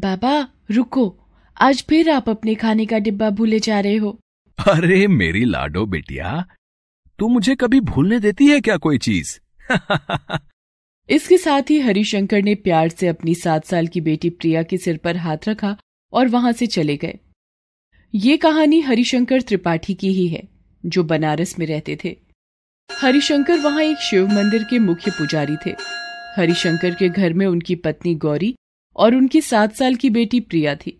बाबा रुको आज फिर आप अपने खाने का डिब्बा भूले जा रहे हो अरे मेरी लाडो बेटिया तू मुझे कभी भूलने देती है क्या कोई चीज इसके साथ ही हरिशंकर ने प्यार से अपनी सात साल की बेटी प्रिया के सिर पर हाथ रखा और वहां से चले गए ये कहानी हरिशंकर त्रिपाठी की ही है जो बनारस में रहते थे हरिशंकर वहां एक शिव मंदिर के मुख्य पुजारी थे हरिशंकर के घर में उनकी पत्नी गौरी और उनकी सात साल की बेटी प्रिया थी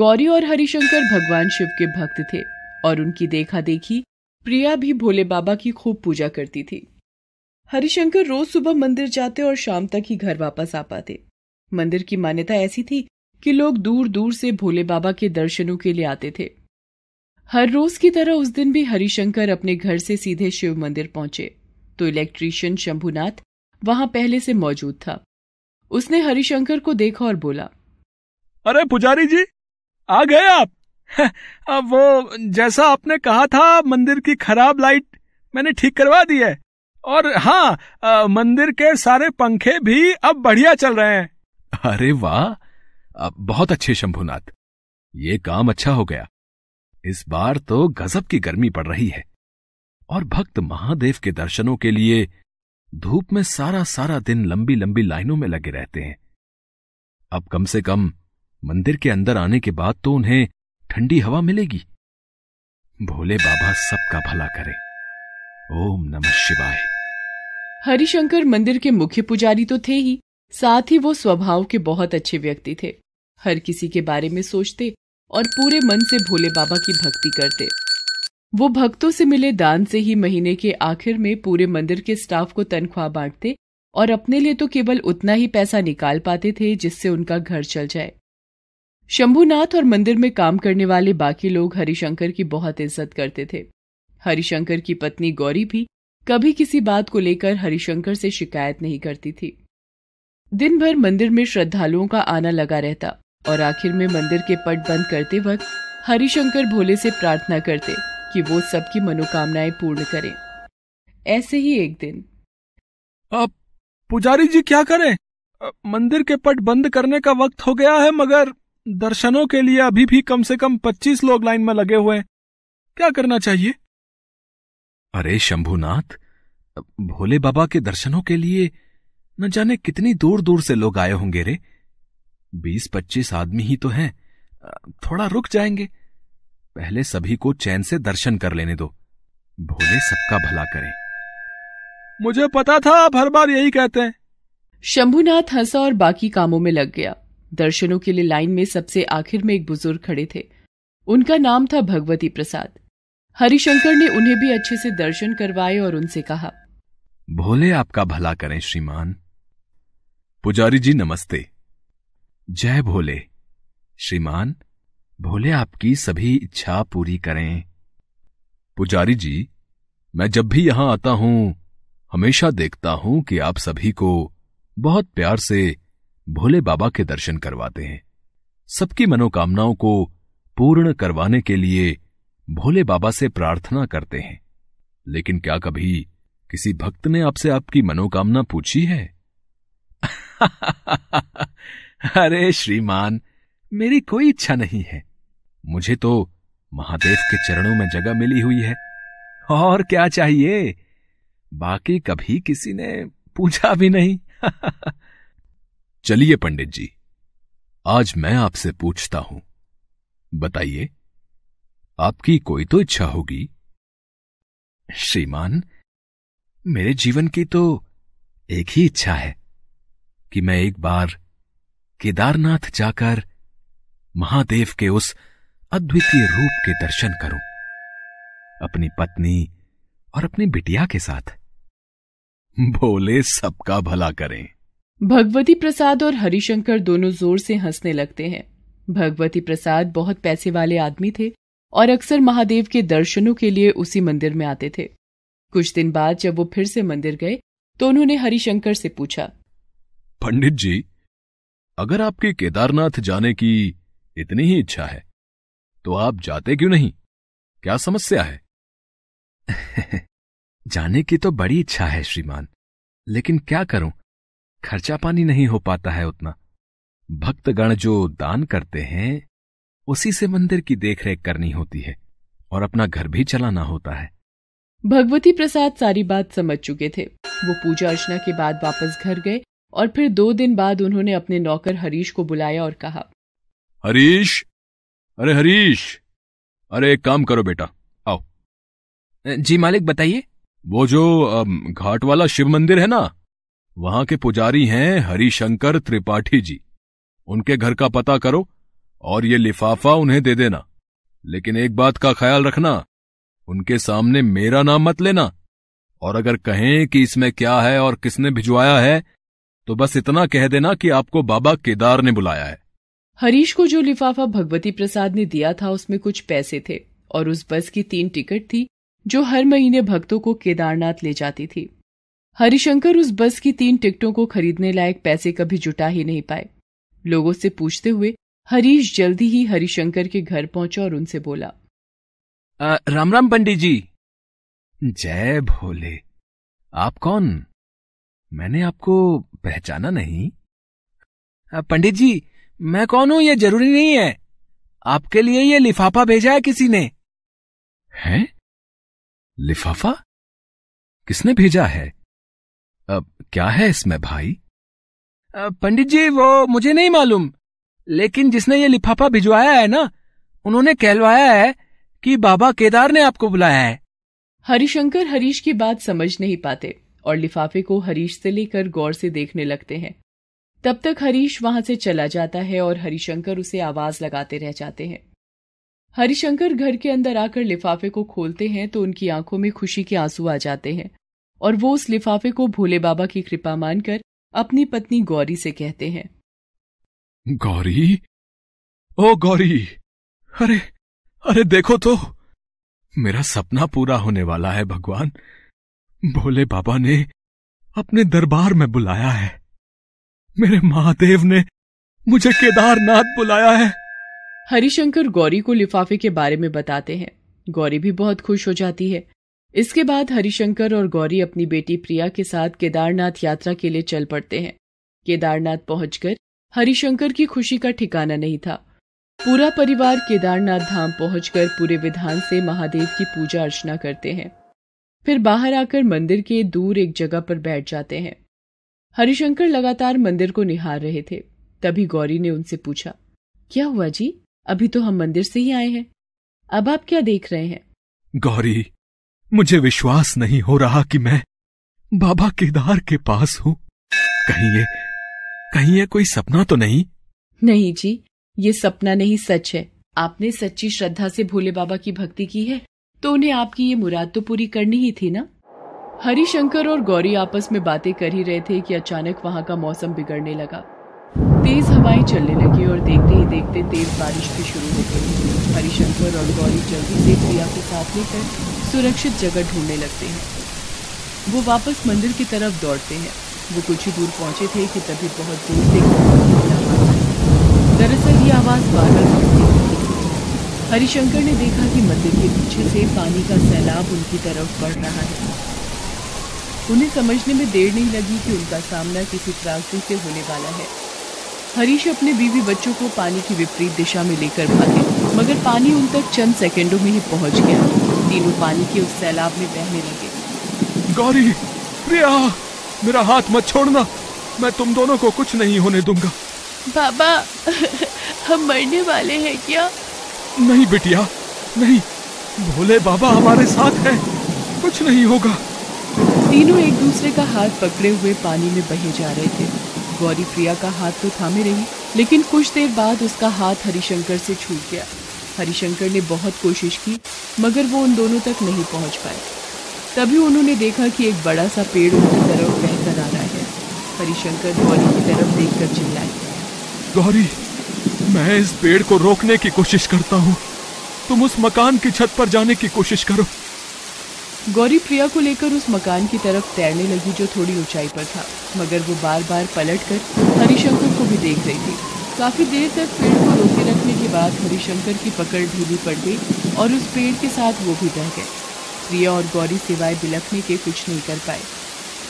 गौरी और हरिशंकर भगवान शिव के भक्त थे और उनकी देखा देखी प्रिया भी भोले बाबा की खूब पूजा करती थी हरिशंकर रोज सुबह मंदिर जाते और शाम तक ही घर वापस आ पाते मंदिर की मान्यता ऐसी थी कि लोग दूर दूर से भोले बाबा के दर्शनों के लिए आते थे हर रोज की तरह उस दिन भी हरिशंकर अपने घर से सीधे शिव मंदिर पहुंचे तो इलेक्ट्रीशियन शंभुनाथ वहां पहले से मौजूद था उसने हरिशंकर को देखा और बोला अरे पुजारी जी आ गए आप अब वो जैसा आपने कहा था मंदिर की खराब लाइट मैंने ठीक करवा दी है और हाँ आ, मंदिर के सारे पंखे भी अब बढ़िया चल रहे हैं अरे वाह बहुत अच्छे शंभुनाथ ये काम अच्छा हो गया इस बार तो गजब की गर्मी पड़ रही है और भक्त महादेव के दर्शनों के लिए धूप में सारा सारा दिन लंबी लंबी लाइनों में लगे रहते हैं अब कम से कम मंदिर के अंदर आने के बाद तो उन्हें ठंडी हवा मिलेगी भोले बाबा सबका भला करे ओम नमः शिवाय हरिशंकर मंदिर के मुख्य पुजारी तो थे ही साथ ही वो स्वभाव के बहुत अच्छे व्यक्ति थे हर किसी के बारे में सोचते और पूरे मन से भोले बाबा की भक्ति करते वो भक्तों से मिले दान से ही महीने के आखिर में पूरे मंदिर के स्टाफ को तनख्वाह बांटते और अपने लिए तो केवल उतना ही पैसा निकाल पाते थे जिससे उनका घर चल जाए शंभुनाथ और मंदिर में काम करने वाले बाकी लोग हरिशंकर की बहुत इज्जत करते थे हरिशंकर की पत्नी गौरी भी कभी किसी बात को लेकर हरिशंकर से शिकायत नहीं करती थी दिन भर मंदिर में श्रद्धालुओं का आना लगा रहता और आखिर में मंदिर के पट बंद करते वक्त हरिशंकर भोले से प्रार्थना करते कि वो सबकी मनोकामनाएं पूर्ण करें ऐसे ही एक दिन अब पुजारी जी क्या करें मंदिर के पट बंद करने का वक्त हो गया है मगर दर्शनों के लिए अभी भी कम से कम पच्चीस लोग लाइन में लगे हुए हैं क्या करना चाहिए अरे शंभुनाथ भोले बाबा के दर्शनों के लिए न जाने कितनी दूर दूर से लोग आए होंगे रे बीस पच्चीस आदमी ही तो हैं थोड़ा रुक जाएंगे पहले सभी को चैन से दर्शन कर लेने दो भोले सबका भला करें मुझे पता था आप हर बार यही कहते हैं शंभुनाथ हंसा और बाकी कामों में लग गया दर्शनों के लिए लाइन में सबसे आखिर में एक बुजुर्ग खड़े थे उनका नाम था भगवती प्रसाद हरिशंकर ने उन्हें भी अच्छे से दर्शन करवाए और उनसे कहा भोले आपका भला करें श्रीमान पुजारी जी नमस्ते जय भोले श्रीमान भोले आपकी सभी इच्छा पूरी करें पुजारी जी मैं जब भी यहां आता हूं हमेशा देखता हूं कि आप सभी को बहुत प्यार से भोले बाबा के दर्शन करवाते हैं सबकी मनोकामनाओं को पूर्ण करवाने के लिए भोले बाबा से प्रार्थना करते हैं लेकिन क्या कभी किसी भक्त ने आपसे आपकी मनोकामना पूछी है अरे श्रीमान मेरी कोई इच्छा नहीं है मुझे तो महादेव के चरणों में जगह मिली हुई है और क्या चाहिए बाकी कभी किसी ने पूछा भी नहीं चलिए पंडित जी आज मैं आपसे पूछता हूं बताइए आपकी कोई तो इच्छा होगी श्रीमान मेरे जीवन की तो एक ही इच्छा है कि मैं एक बार केदारनाथ जाकर महादेव के उस अद्वितीय रूप के दर्शन करूं अपनी पत्नी और अपनी बिटिया के साथ भोले सबका भला करें भगवती प्रसाद और हरिशंकर दोनों जोर से हंसने लगते हैं भगवती प्रसाद बहुत पैसे वाले आदमी थे और अक्सर महादेव के दर्शनों के लिए उसी मंदिर में आते थे कुछ दिन बाद जब वो फिर से मंदिर गए तो उन्होंने हरिशंकर से पूछा पंडित जी अगर आपके केदारनाथ जाने की इतनी ही इच्छा है तो आप जाते क्यों नहीं क्या समस्या है जाने की तो बड़ी इच्छा है श्रीमान लेकिन क्या करूं खर्चा पानी नहीं हो पाता है उतना भक्तगण जो दान करते हैं उसी से मंदिर की देखरेख करनी होती है और अपना घर भी चलाना होता है भगवती प्रसाद सारी बात समझ चुके थे वो पूजा अर्चना के बाद वापस घर गए और फिर दो दिन बाद उन्होंने अपने नौकर हरीश को बुलाया और कहा हरीश अरे हरीश अरे एक काम करो बेटा आओ जी मालिक बताइए वो जो घाट वाला शिव मंदिर है ना वहां के पुजारी हैं हरिशंकर त्रिपाठी जी उनके घर का पता करो और ये लिफाफा उन्हें दे देना लेकिन एक बात का ख्याल रखना उनके सामने मेरा नाम मत लेना और अगर कहें कि इसमें क्या है और किसने भिजवाया है तो बस इतना कह देना कि आपको बाबा केदार ने बुलाया है हरीश को जो लिफाफा भगवती प्रसाद ने दिया था उसमें कुछ पैसे थे और उस बस की तीन टिकट थी जो हर महीने भक्तों को केदारनाथ ले जाती थी हरिशंकर उस बस की तीन टिकटों को खरीदने लायक पैसे कभी जुटा ही नहीं पाए लोगों से पूछते हुए हरीश जल्दी ही हरिशंकर के घर पहुंचा और उनसे बोला आ, राम राम पंडित जी जय भोले आप कौन मैंने आपको पहचाना नहीं पंडित जी मैं कौन हूं ये जरूरी नहीं है आपके लिए ये लिफाफा भेजा है किसी ने हैं? लिफाफा किसने भेजा है अब क्या है इसमें भाई पंडित जी वो मुझे नहीं मालूम लेकिन जिसने ये लिफाफा भिजवाया है ना उन्होंने कहलवाया है कि बाबा केदार ने आपको बुलाया है हरिशंकर हरीश की बात समझ नहीं पाते और लिफाफे को हरीश से लेकर गौर से देखने लगते हैं तब तक हरीश वहां से चला जाता है और हरिशंकर उसे आवाज लगाते रह जाते हैं हरिशंकर घर के अंदर आकर लिफाफे को खोलते हैं तो उनकी आंखों में खुशी के आंसू आ जाते हैं और वो उस लिफाफे को भोले बाबा की कृपा मानकर अपनी पत्नी गौरी से कहते हैं गौरी ओ गौरी अरे अरे देखो तो मेरा सपना पूरा होने वाला है भगवान भोले बाबा ने अपने दरबार में बुलाया है मेरे महादेव ने मुझे केदारनाथ बुलाया है हरिशंकर गौरी को लिफाफे के बारे में बताते हैं गौरी भी बहुत खुश हो जाती है इसके बाद हरिशंकर और गौरी अपनी बेटी प्रिया के साथ केदारनाथ यात्रा के लिए चल पड़ते हैं केदारनाथ पहुंचकर हरिशंकर की खुशी का ठिकाना नहीं था पूरा परिवार केदारनाथ धाम पहुंचकर पूरे विधान से महादेव की पूजा अर्चना करते हैं फिर बाहर आकर मंदिर के दूर एक जगह पर बैठ जाते हैं हरिशंकर लगातार मंदिर को निहार रहे थे तभी गौरी ने उनसे पूछा क्या हुआ जी अभी तो हम मंदिर से ही आए हैं अब आप क्या देख रहे हैं गौरी मुझे विश्वास नहीं हो रहा कि मैं बाबा केदार के पास हूँ कहीं ये कहीं ये कोई सपना तो नहीं नहीं जी ये सपना नहीं सच है आपने सच्ची श्रद्धा से भोले बाबा की भक्ति की है तो उन्हें आपकी ये मुराद तो पूरी करनी ही थी ना हरिशंकर और गौरी आपस में बातें कर ही रहे थे कि अचानक वहां का मौसम बिगड़ने लगा तेज हवाएं चलने लगी और देखते ही देखते तेज बारिश भी शुरू हो गई हरिशंकर और गौरी जल्दी से प्रिया को साथ लेकर सुरक्षित जगह ढूंढने लगते हैं वो वापस मंदिर की तरफ दौड़ते हैं वो कुछ ही दूर पहुंचे थे कि तभी बहुत दूर से दरअसल ये आवाज़ बार बार हरिशंकर ने देखा कि मंदिर के पीछे से पानी का सैलाब उनकी तरफ बढ़ रहा है उन्हें समझने में देर नहीं लगी कि उनका सामना किसी त्रासदी से होने वाला है हरीश अपने बीवी बच्चों को पानी की विपरीत दिशा में लेकर भागे मगर पानी उन तक चंद सेकंडों में ही पहुंच गया तीनों पानी के उस सैलाब में बहने लगे गौरी प्रिया मेरा हाथ मत छोड़ना मैं तुम दोनों को कुछ नहीं होने दूंगा बाबा हम मरने वाले हैं क्या नहीं बिटिया नहीं भोले बाबा हमारे साथ हैं कुछ नहीं होगा तीनों एक दूसरे का हाथ पकड़े हुए पानी में बहे जा रहे थे गौरी प्रिया का हाथ तो थामे रही लेकिन कुछ देर बाद उसका हाथ हरिशंकर से छूट गया हरिशंकर ने बहुत कोशिश की मगर वो उन दोनों तक नहीं पहुंच पाए तभी उन्होंने देखा कि एक बड़ा सा पेड़ उनकी तरफ बहकर आ रहा है हरिशंकर गौरी की तरफ देखकर चिल्लाए गौरी मैं इस पेड़ को रोकने की कोशिश करता हूँ तुम उस मकान की छत पर जाने की कोशिश करो गौरी प्रिया को लेकर उस मकान की तरफ तैरने लगी जो थोड़ी ऊंचाई पर था मगर वो बार बार पलट कर हरिशंकर को भी देख रही थी काफी देर तक पेड़ को रोके रखने के बाद हरिशंकर की पकड़ ढीली पड़ गई और उस पेड़ के साथ वो भी बह गए प्रिया और गौरी सिवाय बिलखने के कुछ नहीं कर पाए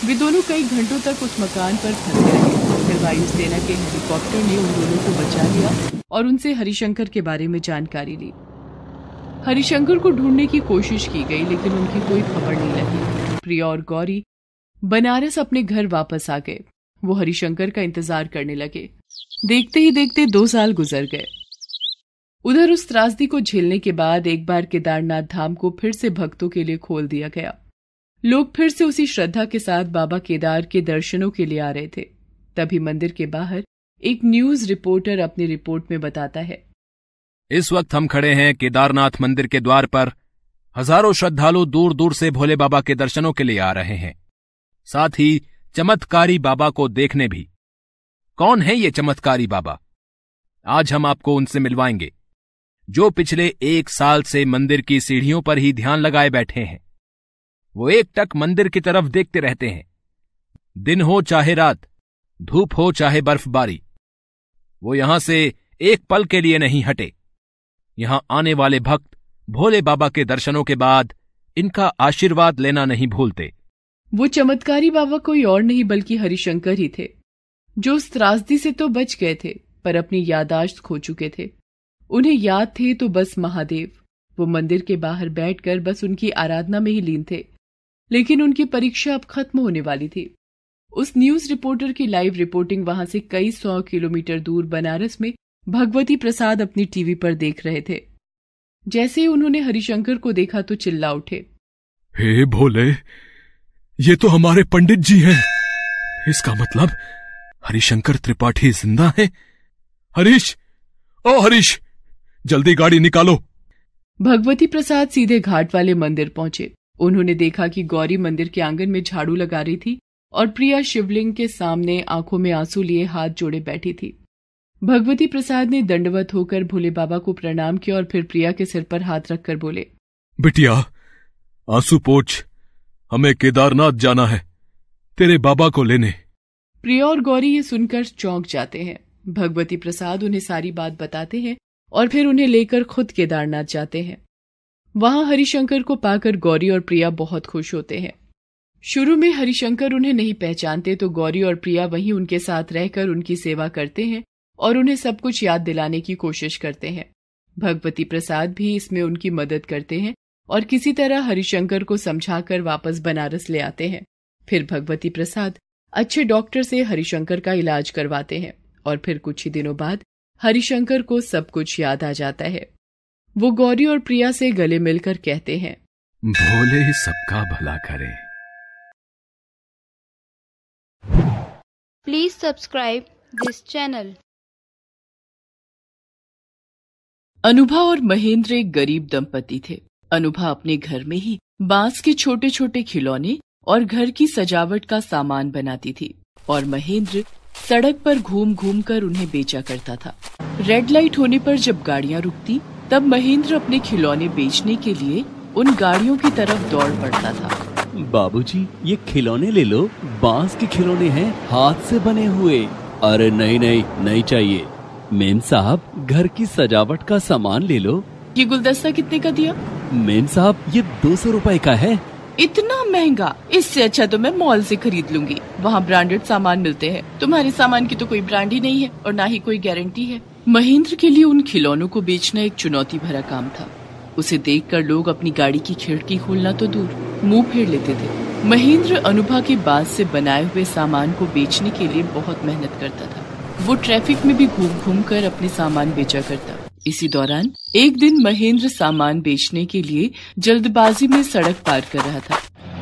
वे दोनों कई घंटों तक उस मकान पर फंसे रहे फिर वायुसेना के हेलीकॉप्टर ने उन दोनों को बचा लिया और उनसे हरिशंकर के बारे में जानकारी ली हरिशंकर को ढूंढने की कोशिश की गई लेकिन उनकी कोई खबर नहीं लगी प्रिया और गौरी बनारस अपने घर वापस आ गए वो हरिशंकर का इंतजार करने लगे देखते ही देखते दो साल गुजर गए उधर उस त्रासदी को झेलने के बाद एक बार केदारनाथ धाम को फिर से भक्तों के लिए खोल दिया गया लोग फिर से उसी श्रद्धा के साथ बाबा केदार के दर्शनों के लिए आ रहे थे तभी मंदिर के बाहर एक न्यूज रिपोर्टर अपनी रिपोर्ट में बताता है इस वक्त हम खड़े हैं केदारनाथ मंदिर के द्वार पर हजारों श्रद्धालु दूर दूर से भोले बाबा के दर्शनों के लिए आ रहे हैं साथ ही चमत्कारी बाबा को देखने भी कौन है ये चमत्कारी बाबा आज हम आपको उनसे मिलवाएंगे जो पिछले एक साल से मंदिर की सीढ़ियों पर ही ध्यान लगाए बैठे हैं वो एक टक मंदिर की तरफ देखते रहते हैं दिन हो चाहे रात धूप हो चाहे बर्फबारी वो यहां से एक पल के लिए नहीं हटे यहां आने वाले भक्त भोले बाबा के दर्शनों के बाद इनका आशीर्वाद लेना नहीं भूलते वो चमत्कारी बाबा कोई और नहीं बल्कि हरिशंकर ही थे जो उस त्रासदी से तो बच गए थे पर अपनी यादाश्त खो चुके थे उन्हें याद थे तो बस महादेव वो मंदिर के बाहर बैठकर बस उनकी आराधना में ही लीन थे लेकिन उनकी परीक्षा अब खत्म होने वाली थी उस न्यूज रिपोर्टर की लाइव रिपोर्टिंग वहां से कई सौ किलोमीटर दूर बनारस में भगवती प्रसाद अपनी टीवी पर देख रहे थे जैसे ही उन्होंने हरिशंकर को देखा तो चिल्ला उठे हे भोले ये तो हमारे पंडित जी हैं इसका मतलब हरिशंकर त्रिपाठी जिंदा है हरीश ओ हरीश जल्दी गाड़ी निकालो भगवती प्रसाद सीधे घाट वाले मंदिर पहुंचे उन्होंने देखा कि गौरी मंदिर के आंगन में झाड़ू लगा रही थी और प्रिया शिवलिंग के सामने आंखों में आंसू लिए हाथ जोड़े बैठी थी भगवती प्रसाद ने दंडवत होकर भोले बाबा को प्रणाम किया और फिर प्रिया के सिर पर हाथ रखकर बोले बिटिया आंसू पोछ हमें केदारनाथ जाना है तेरे बाबा को लेने प्रिया और गौरी ये सुनकर चौंक जाते हैं भगवती प्रसाद उन्हें सारी बात बताते हैं और फिर उन्हें लेकर खुद केदारनाथ जाते हैं वहां हरिशंकर को पाकर गौरी और प्रिया बहुत खुश होते हैं शुरू में हरिशंकर उन्हें नहीं पहचानते तो गौरी और प्रिया वहीं उनके साथ रहकर उनकी सेवा करते हैं और उन्हें सब कुछ याद दिलाने की कोशिश करते हैं भगवती प्रसाद भी इसमें उनकी मदद करते हैं और किसी तरह हरिशंकर को समझाकर वापस बनारस ले आते हैं फिर भगवती प्रसाद अच्छे डॉक्टर से हरिशंकर का इलाज करवाते हैं और फिर कुछ ही दिनों बाद हरिशंकर को सब कुछ याद आ जाता है वो गौरी और प्रिया से गले मिलकर कहते हैं भोले सबका भला करें please subscribe this channel Anubha और महेंद्र एक गरीब दंपति थे अनुभा अपने घर में ही बांस के छोटे छोटे खिलौने और घर की सजावट का सामान बनाती थी और महेंद्र सड़क पर घूम घूम कर उन्हें बेचा करता था रेड लाइट होने पर जब गाड़ियाँ रुकती तब महेंद्र अपने खिलौने बेचने के लिए उन गाड़ियों की तरफ दौड़ पड़ता था बाबूजी, ये खिलौने ले लो बांस के खिलौने हैं हाथ से बने हुए अरे नहीं नहीं नहीं चाहिए मेम साहब घर की सजावट का सामान ले लो ये गुलदस्ता कितने का दिया मेम साहब ये दो सौ रूपए का है इतना महंगा इससे अच्छा तो मैं मॉल से खरीद लूंगी वहाँ ब्रांडेड सामान मिलते हैं तुम्हारे सामान की तो कोई ब्रांड ही नहीं है और ना ही कोई गारंटी है महेंद्र के लिए उन खिलौनों को बेचना एक चुनौती भरा काम था उसे देखकर लोग अपनी गाड़ी की खिड़की खोलना तो दूर मुंह फेर लेते थे महेंद्र अनुभा के बाद से बनाए हुए सामान को बेचने के लिए बहुत मेहनत करता था वो ट्रैफिक में भी घूम घूम कर अपने सामान बेचा करता इसी दौरान एक दिन महेंद्र सामान बेचने के लिए जल्दबाजी में सड़क पार कर रहा था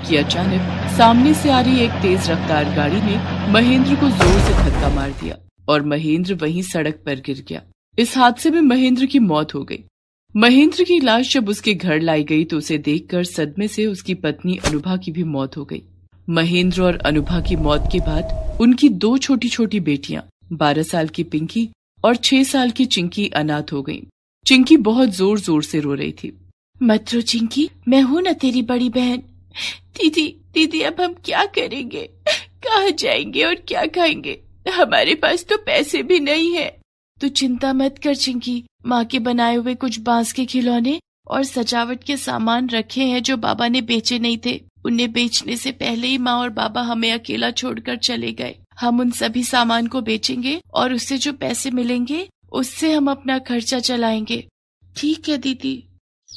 कि अचानक सामने से आ रही एक तेज रफ्तार गाड़ी ने महेंद्र को जोर से धक्का मार दिया और महेंद्र वहीं सड़क पर गिर गया इस हादसे में महेंद्र की मौत हो गई महेंद्र की लाश जब उसके घर लाई गई तो उसे देखकर सदमे से उसकी पत्नी अनुभा की भी मौत हो गई महेंद्र और अनुभा की मौत के बाद उनकी दो छोटी छोटी बेटियां बारह साल की पिंकी और छह साल की चिंकी अनाथ हो गई चिंकी बहुत जोर जोर से रो रही थी मतरो चिंकी मैं हूँ ना तेरी बड़ी बहन दीदी दीदी अब हम क्या करेंगे कहा जाएंगे और क्या खाएंगे हमारे पास तो पैसे भी नहीं है तू चिंता मत कर चिंकी माँ के बनाए हुए कुछ बांस के खिलौने और सजावट के सामान रखे हैं जो बाबा ने बेचे नहीं थे उन्हें बेचने से पहले ही माँ और बाबा हमें अकेला छोड़कर चले गए हम उन सभी सामान को बेचेंगे और उससे जो पैसे मिलेंगे उससे हम अपना खर्चा चलाएंगे ठीक है दीदी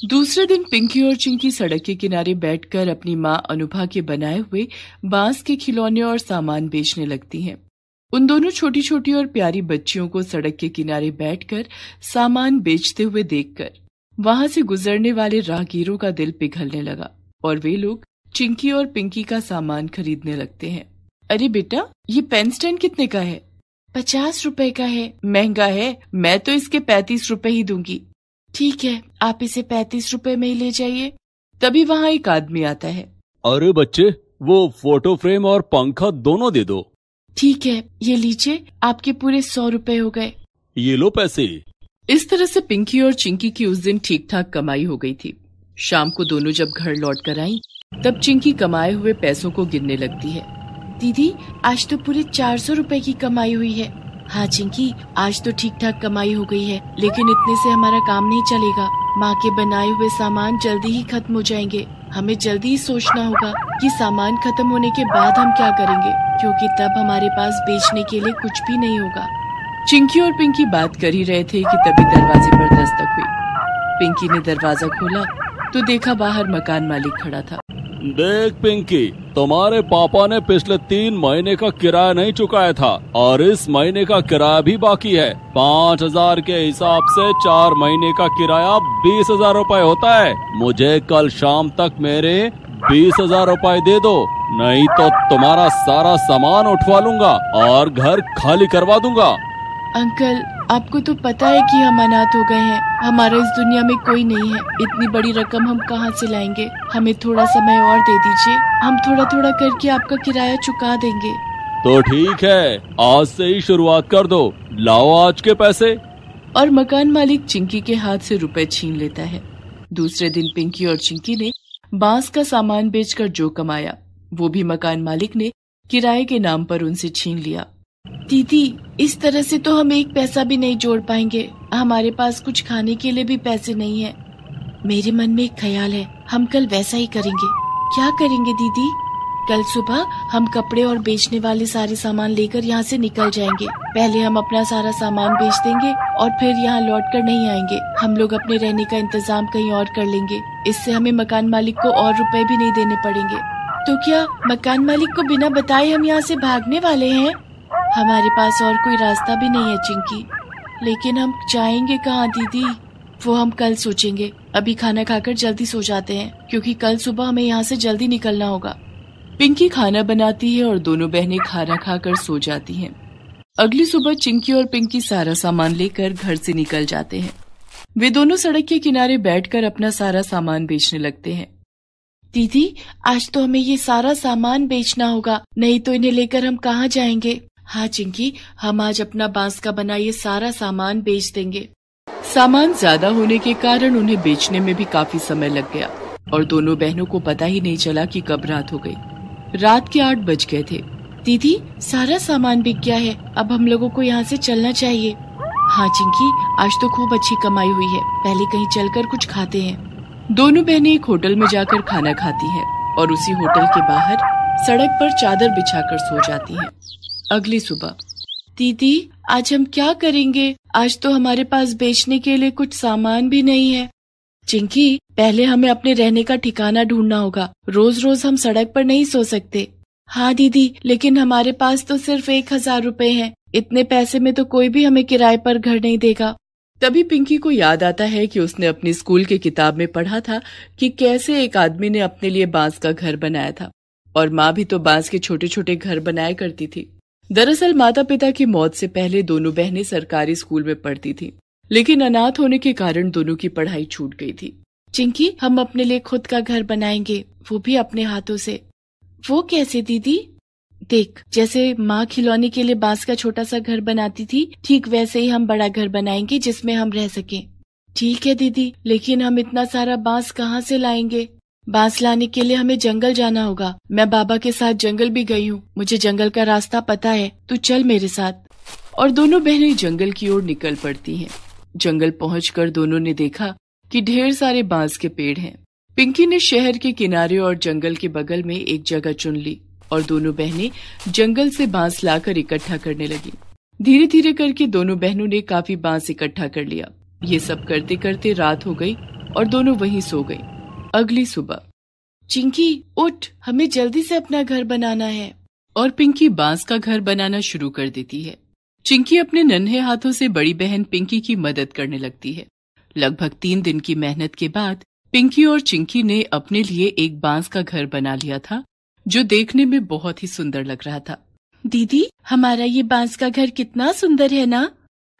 दूसरे दिन पिंकी और चिंकी सड़क के किनारे बैठकर अपनी माँ अनुभा के बनाए हुए बांस के खिलौने और सामान बेचने लगती हैं। उन दोनों छोटी छोटी और प्यारी बच्चियों को सड़क के किनारे बैठकर सामान बेचते हुए देखकर वहां से गुजरने वाले राहगीरों का दिल पिघलने लगा और वे लोग चिंकी और पिंकी का सामान खरीदने लगते हैं अरे बेटा ये पेन स्टैंड कितने का है पचास रुपए का है महंगा है मैं तो इसके पैतीस रुपए ही दूंगी ठीक है आप इसे पैतीस रुपए में ही ले जाइए तभी वहाँ एक आदमी आता है अरे बच्चे वो फोटो फ्रेम और पंखा दोनों दे दो ठीक है ये लीजिए आपके पूरे सौ रुपए हो गए ये लो पैसे इस तरह से पिंकी और चिंकी की उस दिन ठीक ठाक कमाई हो गई थी शाम को दोनों जब घर लौट कर आई तब चिंकी कमाए हुए पैसों को गिनने लगती है दीदी आज तो पूरे चार सौ रूपए की कमाई हुई है हाँ चिंकी आज तो ठीक ठाक कमाई हो गई है लेकिन इतने से हमारा काम नहीं चलेगा माँ के बनाए हुए सामान जल्दी ही खत्म हो जाएंगे हमें जल्दी ही सोचना होगा कि सामान खत्म होने के बाद हम क्या करेंगे क्योंकि तब हमारे पास बेचने के लिए कुछ भी नहीं होगा चिंकी और पिंकी बात कर ही रहे थे कि तभी दरवाजे पर दस्तक हुई पिंकी ने दरवाजा खोला तो देखा बाहर मकान मालिक खड़ा था देख पिंकी तुम्हारे पापा ने पिछले तीन महीने का किराया नहीं चुकाया था और इस महीने का किराया भी बाकी है पाँच हजार के हिसाब से चार महीने का किराया बीस हजार रूपए होता है मुझे कल शाम तक मेरे बीस हजार रूपए दे दो नहीं तो तुम्हारा सारा सामान उठवा लूंगा और घर खाली करवा दूंगा अंकल आपको तो पता है कि हम अनाथ हो गए हैं हमारा इस दुनिया में कोई नहीं है इतनी बड़ी रकम हम कहाँ से लाएंगे हमें थोड़ा समय और दे दीजिए हम थोड़ा थोड़ा करके आपका किराया चुका देंगे तो ठीक है आज से ही शुरुआत कर दो लाओ आज के पैसे और मकान मालिक चिंकी के हाथ से रुपए छीन लेता है दूसरे दिन पिंकी और चिंकी ने बांस का सामान बेचकर जो कमाया वो भी मकान मालिक ने किराए के नाम पर उनसे छीन लिया दीदी इस तरह से तो हम एक पैसा भी नहीं जोड़ पाएंगे हमारे पास कुछ खाने के लिए भी पैसे नहीं है मेरे मन में एक ख्याल है हम कल वैसा ही करेंगे क्या करेंगे दीदी कल सुबह हम कपड़े और बेचने वाले सारे सामान लेकर यहाँ से निकल जाएंगे पहले हम अपना सारा सामान बेच देंगे और फिर यहाँ लौट कर नहीं आएंगे हम लोग अपने रहने का इंतजाम कहीं और कर लेंगे इससे हमें मकान मालिक को और रुपए भी नहीं देने पड़ेंगे तो क्या मकान मालिक को बिना बताए हम यहाँ से भागने वाले हैं हमारे पास और कोई रास्ता भी नहीं है चिंकी लेकिन हम जाएंगे कहाँ दीदी वो हम कल सोचेंगे अभी खाना खाकर जल्दी सो जाते हैं क्योंकि कल सुबह हमें यहाँ से जल्दी निकलना होगा पिंकी खाना बनाती है और दोनों बहनें खाना खाकर सो जाती हैं। अगली सुबह चिंकी और पिंकी सारा सामान लेकर घर से निकल जाते हैं वे दोनों सड़क के किनारे बैठकर अपना सारा सामान बेचने लगते हैं दीदी आज तो हमें ये सारा सामान बेचना होगा नहीं तो इन्हें लेकर हम कहाँ जाएंगे हाँ चिंकी हम आज अपना बांस का बना ये सारा सामान बेच देंगे सामान ज्यादा होने के कारण उन्हें बेचने में भी काफी समय लग गया और दोनों बहनों को पता ही नहीं चला कि कब रात हो गई रात के आठ बज गए थे दीदी सारा सामान बिक गया है अब हम लोगों को यहाँ से चलना चाहिए हाँ चिंकी आज तो खूब अच्छी कमाई हुई है पहले कहीं चलकर कुछ खाते हैं दोनों बहनें एक होटल में जाकर खाना खाती हैं और उसी होटल के बाहर सड़क पर चादर बिछाकर सो जाती हैं। अगली सुबह दीदी आज हम क्या करेंगे आज तो हमारे पास बेचने के लिए कुछ सामान भी नहीं है चिंकी पहले हमें अपने रहने का ठिकाना ढूंढना होगा रोज रोज हम सड़क पर नहीं सो सकते हाँ दीदी लेकिन हमारे पास तो सिर्फ एक हजार रूपए है इतने पैसे में तो कोई भी हमें किराए पर घर नहीं देगा तभी पिंकी को याद आता है कि उसने अपनी स्कूल की किताब में पढ़ा था कि कैसे एक आदमी ने अपने लिए बांस का घर बनाया था और माँ भी तो बांस के छोटे छोटे घर बनाया करती थी दरअसल माता पिता की मौत से पहले दोनों बहनें सरकारी स्कूल में पढ़ती थीं, लेकिन अनाथ होने के कारण दोनों की पढ़ाई छूट गई थी चिंकी हम अपने लिए खुद का घर बनाएंगे वो भी अपने हाथों से वो कैसे दीदी देख जैसे माँ खिलौने के लिए बांस का छोटा सा घर बनाती थी ठीक वैसे ही हम बड़ा घर बनाएंगे जिसमें हम रह सकें ठीक है दीदी लेकिन हम इतना सारा बांस कहाँ से लाएंगे बांस लाने के लिए हमें जंगल जाना होगा मैं बाबा के साथ जंगल भी गई हूँ मुझे जंगल का रास्ता पता है तू चल मेरे साथ और दोनों बहनें जंगल की ओर निकल पड़ती हैं। जंगल पहुँच दोनों ने देखा कि ढेर सारे बांस के पेड़ हैं। पिंकी ने शहर के किनारे और जंगल के बगल में एक जगह चुन ली और दोनों बहनें जंगल से बांस लाकर इकट्ठा करने लगी धीरे धीरे करके दोनों बहनों ने काफी बांस इकट्ठा कर लिया ये सब करते करते रात हो गई और दोनों वहीं सो गयी अगली सुबह चिंकी उठ हमें जल्दी से अपना घर बनाना है और पिंकी बांस का घर बनाना शुरू कर देती है चिंकी अपने नन्हे हाथों से बड़ी बहन पिंकी की मदद करने लगती है लगभग तीन दिन की मेहनत के बाद पिंकी और चिंकी ने अपने लिए एक बांस का घर बना लिया था जो देखने में बहुत ही सुंदर लग रहा था दीदी हमारा ये बांस का घर कितना सुंदर है ना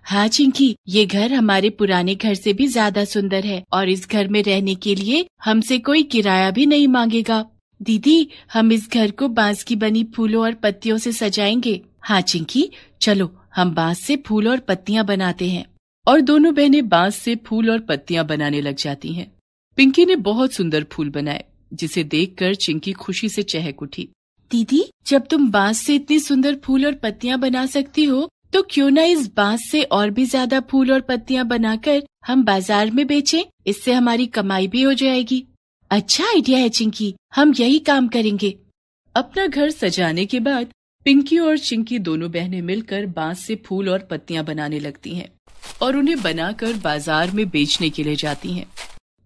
हाँ चिंकी ये घर हमारे पुराने घर से भी ज्यादा सुंदर है और इस घर में रहने के लिए हमसे कोई किराया भी नहीं मांगेगा दीदी हम इस घर को बांस की बनी फूलों और पत्तियों से सजाएंगे हाँ चिंकी चलो हम बांस से फूल और पत्तियाँ बनाते हैं और दोनों बहनें बांस से फूल और पत्तियाँ बनाने लग जाती हैं पिंकी ने बहुत सुंदर फूल बनाए जिसे देखकर चिंकी खुशी से चहक उठी दीदी जब तुम बांस से इतने सुंदर फूल और पत्तियाँ बना सकती हो तो क्यों ना इस बांस से और भी ज्यादा फूल और पत्तियां बनाकर हम बाजार में बेचें इससे हमारी कमाई भी हो जाएगी अच्छा आइडिया है चिंकी हम यही काम करेंगे अपना घर सजाने के बाद पिंकी और चिंकी दोनों बहनें मिलकर बांस से फूल और पत्तियां बनाने लगती हैं और उन्हें बनाकर बाजार में बेचने के लिए जाती हैं।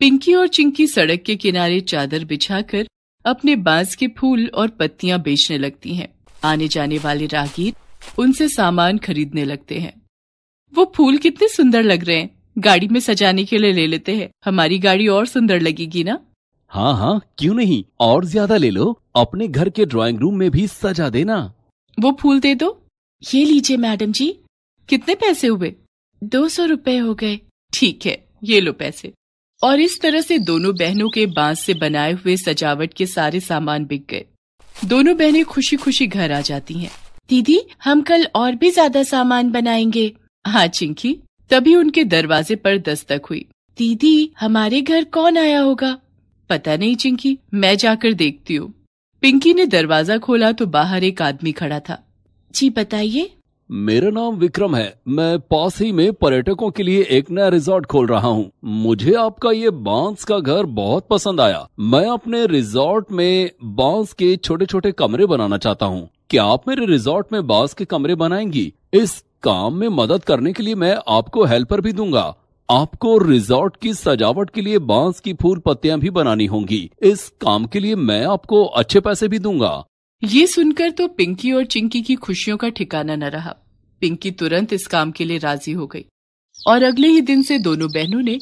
पिंकी और चिंकी सड़क के किनारे चादर बिछाकर अपने बांस के फूल और पत्तियां बेचने लगती हैं। आने जाने वाले राहगीर उनसे सामान खरीदने लगते हैं वो फूल कितने सुंदर लग रहे हैं गाड़ी में सजाने के लिए ले लेते हैं हमारी गाड़ी और सुंदर लगेगी ना हाँ हाँ क्यों नहीं और ज्यादा ले लो अपने घर के ड्राइंग रूम में भी सजा देना वो फूल दे दो ये लीजिए मैडम जी कितने पैसे हुए दो सौ रूपए हो गए ठीक है ये लो पैसे और इस तरह से दोनों बहनों के बांस से बनाए हुए सजावट के सारे सामान बिक गए दोनों बहनें खुशी खुशी घर आ जाती हैं दीदी हम कल और भी ज्यादा सामान बनाएंगे हाँ चिंकी तभी उनके दरवाजे पर दस्तक हुई दीदी हमारे घर कौन आया होगा पता नहीं चिंकी मैं जाकर देखती हूँ पिंकी ने दरवाजा खोला तो बाहर एक आदमी खड़ा था जी बताइए मेरा नाम विक्रम है मैं पास ही में पर्यटकों के लिए एक नया रिजॉर्ट खोल रहा हूँ मुझे आपका ये बांस का घर बहुत पसंद आया मैं अपने रिजॉर्ट में बांस के छोटे छोटे कमरे बनाना चाहता हूँ क्या आप मेरे रिजॉर्ट में बास के कमरे बनाएंगी इस काम में मदद करने के लिए मैं आपको हेल्पर भी दूंगा आपको रिजॉर्ट की सजावट के लिए बांस की फूल पत्तियां भी बनानी होंगी इस काम के लिए मैं आपको अच्छे पैसे भी दूंगा ये सुनकर तो पिंकी और चिंकी की खुशियों का ठिकाना न रहा पिंकी तुरंत इस काम के लिए राजी हो गई और अगले ही दिन से दोनों बहनों ने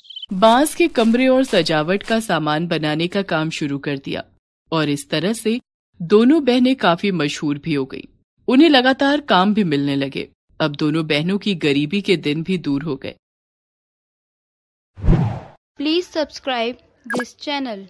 बांस के कमरे और सजावट का सामान बनाने का काम शुरू कर दिया और इस तरह से दोनों बहनें काफी मशहूर भी हो गई उन्हें लगातार काम भी मिलने लगे अब दोनों बहनों की गरीबी के दिन भी दूर हो गए प्लीज सब्सक्राइब दिस चैनल